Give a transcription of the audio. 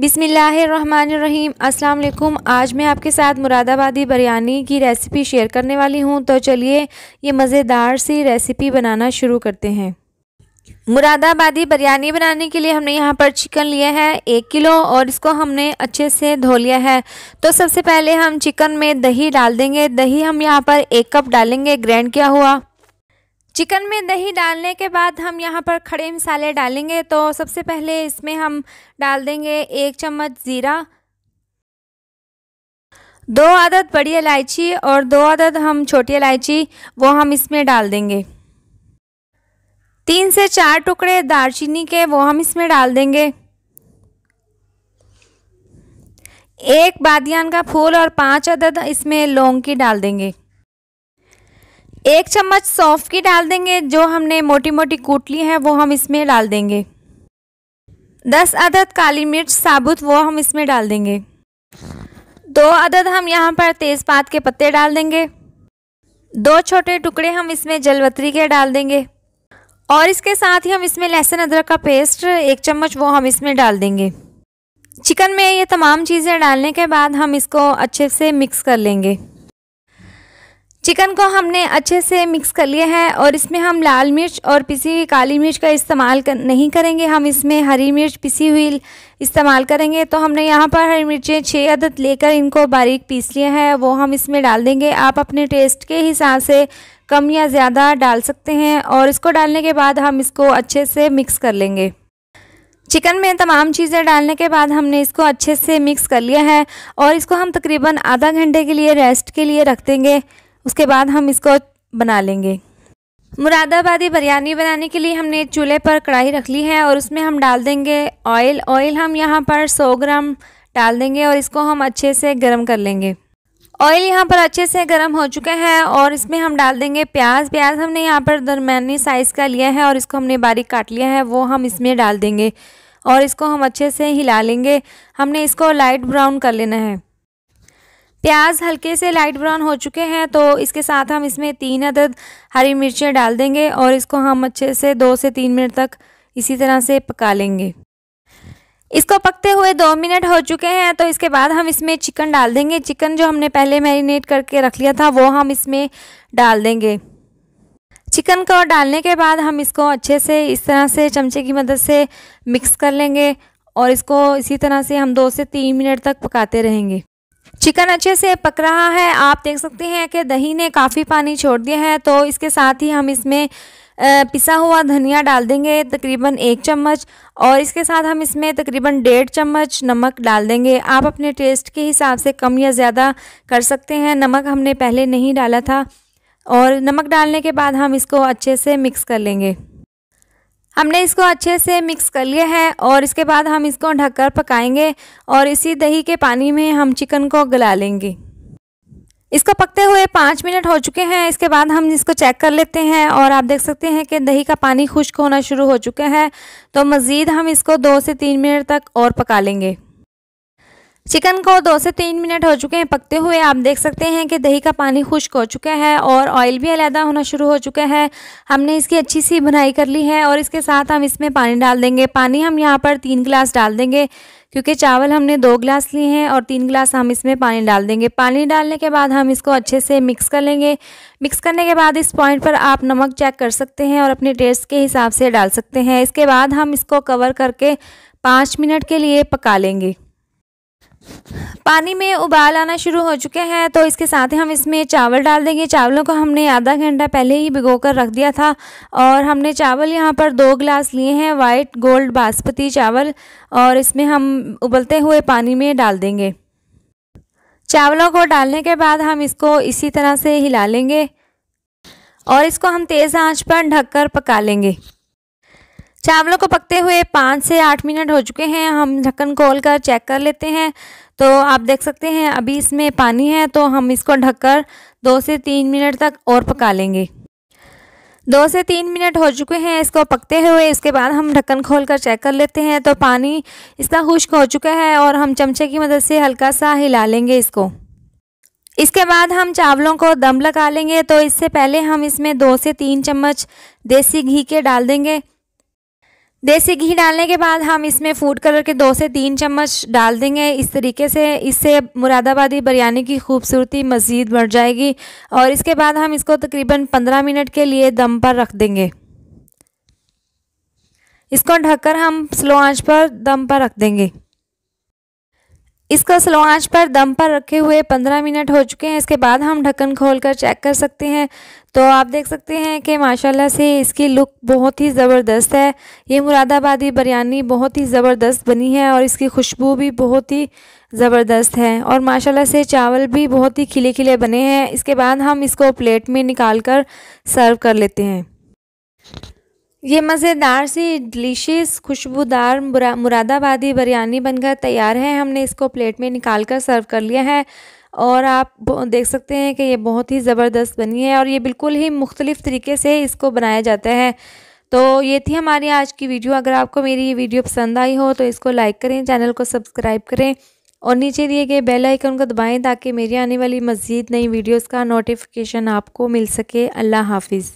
बिसमीम् अल्लाम आज मैं आपके साथ मुरादाबादी बिरयानी की रेसिपी शेयर करने वाली हूँ तो चलिए ये मज़ेदार सी रेसिपी बनाना शुरू करते हैं मुरादाबादी बिरयानी बनाने के लिए हमने यहाँ पर चिकन लिया है एक किलो और इसको हमने अच्छे से धो लिया है तो सबसे पहले हम चिकन में दही डाल देंगे दही हम यहाँ पर एक कप डालेंगे ग्रैंड किया हुआ चिकन में दही डालने के बाद हम यहाँ पर खड़े मसाले डालेंगे तो सबसे पहले इसमें हम डाल देंगे एक चम्मच ज़ीरा दो आदद बड़ी इलायची और दो आदद हम छोटी इलायची वो हम इसमें डाल देंगे तीन से चार टुकड़े दालचीनी के वो हम इसमें डाल देंगे एक बादियान का फूल और पांच अदद इसमें लौंग की डाल देंगे एक चम्मच सौंफ की डाल देंगे जो हमने मोटी मोटी कूट ली है वो हम इसमें डाल देंगे दस अदद काली मिर्च साबुत वो हम इसमें डाल देंगे दो अदद हम यहाँ पर तेज़पात के पत्ते डाल देंगे दो छोटे टुकड़े हम इसमें जलवतरी के डाल देंगे और इसके साथ ही हम इसमें लहसुन अदरक का पेस्ट एक चम्मच वो हम इसमें डाल देंगे चिकन में ये तमाम चीज़ें डालने के बाद हम इसको अच्छे से मिक्स कर लेंगे चिकन को हमने अच्छे से मिक्स कर लिया है और इसमें हम लाल मिर्च और पिसी हुई काली मिर्च का इस्तेमाल कर, नहीं करेंगे हम इसमें हरी मिर्च पिसी हुई इस्तेमाल करेंगे तो हमने यहाँ पर हरी मिर्चें छः अदद लेकर इनको बारीक पीस लिया है वो हम इसमें डाल देंगे आप अपने टेस्ट के हिसाब से कम या ज़्यादा डाल सकते हैं और इसको डालने के बाद हम इसको अच्छे से मिक्स कर लेंगे चिकन में तमाम चीज़ें डालने के बाद हमने इसको अच्छे से मिक्स कर लिया है और इसको हम तकरीबन आधा घंटे के लिए रेस्ट के लिए रख देंगे उसके बाद हम इसको बना लेंगे मुरादाबादी बिरयानी बनाने के लिए हमने चूल्हे पर कढ़ाई रख ली है और उसमें हम डाल देंगे ऑयल ऑयल हम यहाँ पर 100 ग्राम डाल देंगे और इसको हम अच्छे से गर्म कर लेंगे ऑयल यहाँ पर अच्छे से गर्म हो चुके हैं और इसमें हम डाल देंगे प्याज प्याज हमने यहाँ पर दरमियानी साइज़ का लिया है और इसको हमने बारीक काट लिया है वो हम इसमें डाल देंगे और इसको हम अच्छे से हिला लेंगे हमने इसको लाइट ब्राउन कर लेना है प्याज हल्के से लाइट ब्राउन हो चुके हैं तो इसके साथ हम इसमें तीन अदद हरी मिर्चें डाल देंगे और इसको हम अच्छे से दो से तीन मिनट तक इसी तरह से पका लेंगे इसको पकते हुए दो मिनट हो चुके हैं तो इसके बाद हम इसमें चिकन डाल देंगे चिकन जो हमने पहले मैरिनेट करके रख लिया था वो हम इसमें डाल देंगे चिकन को डालने के बाद हम इसको अच्छे से इस तरह से चमचे की मदद से मिक्स कर लेंगे और इसको इसी तरह से हम दो से तीन मिनट तक पकाते रहेंगे चिकन अच्छे से पक रहा है आप देख सकते हैं कि दही ने काफ़ी पानी छोड़ दिया है तो इसके साथ ही हम इसमें पिसा हुआ धनिया डाल देंगे तकरीबन एक चम्मच और इसके साथ हम इसमें तकरीबन डेढ़ चम्मच नमक डाल देंगे आप अपने टेस्ट के हिसाब से कम या ज़्यादा कर सकते हैं नमक हमने पहले नहीं डाला था और नमक डालने के बाद हम इसको अच्छे से मिक्स कर लेंगे हमने इसको अच्छे से मिक्स कर लिया है और इसके बाद हम इसको ढककर पकाएंगे और इसी दही के पानी में हम चिकन को गला लेंगे इसको पकते हुए पाँच मिनट हो चुके हैं इसके बाद हम इसको चेक कर लेते हैं और आप देख सकते हैं कि दही का पानी खुश्क होना शुरू हो चुका है तो मज़ीद हम इसको दो से तीन मिनट तक और पका लेंगे चिकन को दो से तीन मिनट हो चुके हैं पकते हुए आप देख सकते हैं कि दही का पानी खुश्क हो चुका है और ऑयल भी अलहदा होना शुरू हो चुका है हमने इसकी अच्छी सी भुनाई कर ली है और इसके साथ हम इसमें पानी डाल देंगे पानी हम यहाँ पर तीन गिलास डाल देंगे क्योंकि चावल हमने दो गिलास लिए हैं और तीन गिलास हम इसमें पानी डाल देंगे पानी डालने के बाद हम इसको अच्छे से मिक्स कर लेंगे मिक्स करने के बाद इस पॉइंट पर आप नमक चेक कर सकते हैं और अपने टेस्ट के हिसाब से डाल सकते हैं इसके बाद हम इसको कवर करके पाँच मिनट के लिए पका लेंगे पानी में उबाल आना शुरू हो चुके हैं तो इसके साथ ही हम इसमें चावल डाल देंगे चावलों को हमने आधा घंटा पहले ही भिगो कर रख दिया था और हमने चावल यहाँ पर दो गिलास लिए हैं वाइट गोल्ड बासमती चावल और इसमें हम उबलते हुए पानी में डाल देंगे चावलों को डालने के बाद हम इसको इसी तरह से हिला लेंगे और इसको हम तेज़ आंच पर ढककर पका लेंगे चावलों को पकते हुए पाँच से आठ मिनट हो चुके हैं हम ढक्कन खोल कर चेक कर लेते हैं तो आप देख सकते हैं अभी इसमें पानी है तो हम इसको ढककर दो से तीन मिनट तक और पका लेंगे दो से तीन मिनट हो चुके हैं इसको पकते हुए इसके बाद हम ढक्कन खोल कर चेक कर लेते हैं तो पानी इसका खुश्क हो चुका है और हम चमचे की मदद से हल्का सा हिला लेंगे इसको इसके बाद हम चावलों को दम लगा लेंगे तो इससे पहले हम इसमें दो से तीन चम्मच देसी घी के डाल देंगे देसी घी डालने के बाद हम इसमें फूड कलर के दो से तीन चम्मच डाल देंगे इस तरीके से इससे मुरादाबादी बिरयानी की खूबसूरती मज़ीद बढ़ जाएगी और इसके बाद हम इसको तकरीबन पंद्रह मिनट के लिए दम पर रख देंगे इसको ढककर हम स्लो आंच पर दम पर रख देंगे इसका स्लो आंच पर दम पर रखे हुए पंद्रह मिनट हो चुके हैं इसके बाद हम ढक्कन खोलकर चेक कर सकते हैं तो आप देख सकते हैं कि माशाल्लाह से इसकी लुक बहुत ही ज़बरदस्त है ये मुरादाबादी बिरयानी बहुत ही ज़बरदस्त बनी है और इसकी खुशबू भी बहुत ही ज़बरदस्त है और माशाल्लाह से चावल भी बहुत ही खिले खिले बने हैं इसके बाद हम इसको प्लेट में निकाल कर सर्व कर लेते हैं ये मज़ेदार सी डिलीशियस खुशबूदार मुरादाबादी बिरयानी बनकर तैयार है हमने इसको प्लेट में निकाल कर सर्व कर लिया है और आप देख सकते हैं कि ये बहुत ही ज़बरदस्त बनी है और ये बिल्कुल ही मुख्तलिफ़ तरीके से इसको बनाया जाता है तो ये थी हमारी आज की वीडियो अगर आपको मेरी ये वीडियो पसंद आई हो तो इसको लाइक करें चैनल को सब्सक्राइब करें और नीचे दिए गए बेल आइकन को दबाएं ताकि मेरी आने वाली मज़ीद नई वीडियोस का नोटिफिकेशन आपको मिल सके अल्लाह हाफिज़